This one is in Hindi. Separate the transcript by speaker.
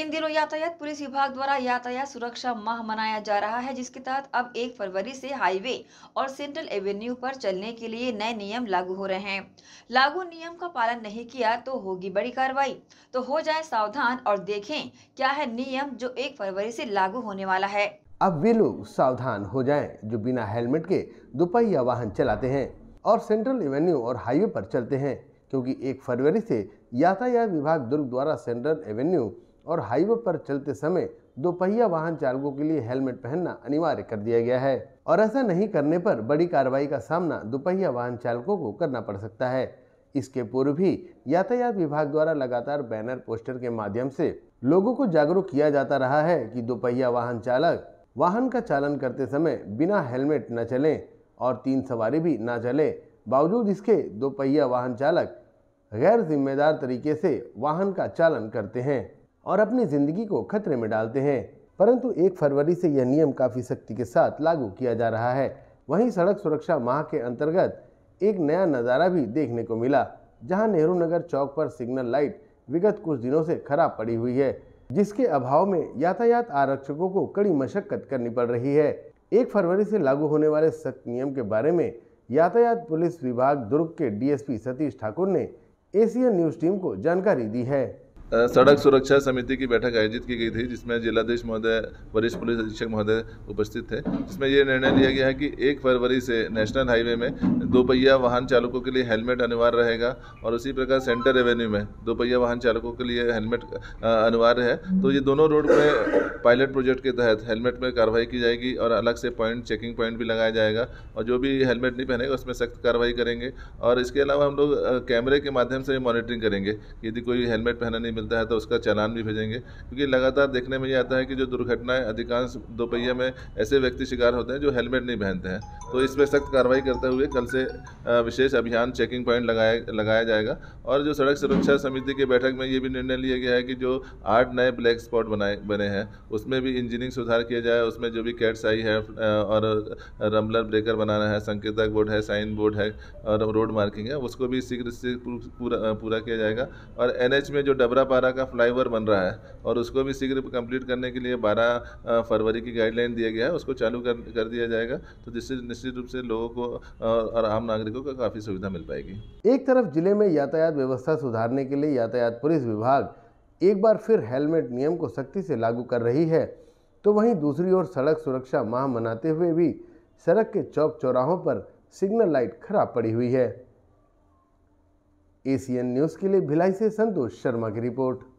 Speaker 1: इन दिनों यातायात पुलिस विभाग द्वारा यातायात सुरक्षा माह मनाया जा रहा है जिसके तहत अब एक फरवरी से हाईवे और सेंट्रल एवेन्यू पर चलने के लिए नए नियम लागू हो रहे हैं लागू नियम का पालन नहीं किया तो होगी बड़ी कार्रवाई तो हो जाए सावधान और देखें क्या है नियम जो एक फरवरी से लागू होने वाला है
Speaker 2: अब वे लोग सावधान हो जाए जो बिना हेलमेट के दोपहिया वाहन चलाते हैं और सेंट्रल एवेन्यू और हाईवे पर चलते हैं क्योंकि एक फरवरी से यातायात विभाग दुर्ग द्वारा सेंट्रल एवेन्यू और हाईवे पर चलते समय दोपहिया वाहन चालकों के लिए हेलमेट पहनना अनिवार्य कर दिया गया है और ऐसा नहीं करने पर बड़ी कार्रवाई का सामना दोपहिया वाहन चालकों को करना पड़ सकता है इसके पूर्व भी यातायात विभाग द्वारा लगातार बैनर पोस्टर के माध्यम से लोगों को जागरूक किया जाता रहा है कि दोपहिया वाहन चालक वाहन का चालन करते समय बिना हेलमेट न चले और तीन सवारी भी न चले बावजूद इसके दोपहिया वाहन चालक गैर जिम्मेदार तरीके से वाहन का चालन करते हैं और अपनी ज़िंदगी को खतरे में डालते हैं परंतु एक फरवरी से यह नियम काफ़ी सख्ती के साथ लागू किया जा रहा है वहीं सड़क सुरक्षा माह के अंतर्गत एक नया नज़ारा भी देखने को मिला जहां नेहरू नगर चौक पर सिग्नल लाइट विगत कुछ दिनों से खराब पड़ी हुई है जिसके अभाव में यातायात आरक्षकों को कड़ी मशक्कत करनी पड़ रही है एक फरवरी से लागू होने वाले सख्त नियम के बारे में यातायात पुलिस विभाग दुर्ग के डीएसपी सतीश ठाकुर ने एशियन न्यूज़ टीम को जानकारी दी है
Speaker 3: सड़क सुरक्षा समिति की बैठक आयोजित की गई थी जिसमें जिलाधीश महोदय वरिष्ठ पुलिस अधीक्षक महोदय उपस्थित थे जिसमें यह निर्णय लिया गया है कि एक फरवरी से नेशनल हाईवे में दोपहिया वाहन चालकों के लिए हेलमेट अनिवार्य रहेगा और उसी प्रकार सेंटर रेवेन्यू में दोपहिया वाहन चालकों के लिए हेलमेट अनिवार्य है तो ये दोनों रोड में पायलट प्रोजेक्ट के तहत हेलमेट में कार्रवाई की जाएगी और अलग से पॉइंट चेकिंग पॉइंट भी लगाया जाएगा और जो भी हेलमेट नहीं पहनेगा उसमें सख्त कार्रवाई करेंगे और इसके अलावा हम लोग कैमरे के माध्यम से मॉनिटरिंग करेंगे यदि कोई हेलमेट पहना नहीं मिलता है तो उसका चालान भी भेजेंगे क्योंकि लगातार देखने में ये आता है कि जो दुर्घटनाएं अधिकांश दोपहिया में ऐसे व्यक्ति शिकार होते हैं जो हेलमेट नहीं पहनते हैं तो इस पर सख्त कार्रवाई करते हुए कल से विशेष अभियान चेकिंग पॉइंट लगाया लगाया जाएगा और जो सड़क सुरक्षा समिति की बैठक में ये भी निर्णय लिया गया है कि जो आठ नए ब्लैक स्पॉट बनाए बने हैं उसमें भी इंजीनियरिंग सुधार किया जाए उसमें जो भी कैट्स आई है और रमलर ब्रेकर बनाना है संकेतक बोर्ड है साइन बोर्ड है और रोड मार्किंग है उसको भी शीघ्र से पूरा पूरा किया जाएगा और एनएच में जो डबरा बारह का फ्लाई बन रहा है और उसको भी शीघ्र कंप्लीट करने के लिए बारह फरवरी की गाइडलाइन दिया गया है उसको चालू कर कर दिया जाएगा तो जिससे निश्चित रूप से लोगों को और आम नागरिकों को काफ़ी सुविधा मिल पाएगी
Speaker 2: एक तरफ जिले में यातायात व्यवस्था सुधारने के लिए यातायात पुलिस विभाग एक बार फिर हेलमेट नियम को सख्ती से लागू कर रही है तो वहीं दूसरी ओर सड़क सुरक्षा माह मनाते हुए भी सड़क के चौक चौराहों पर सिग्नल लाइट खराब पड़ी हुई है एशियन न्यूज़ के लिए भिलाई से संतोष शर्मा की रिपोर्ट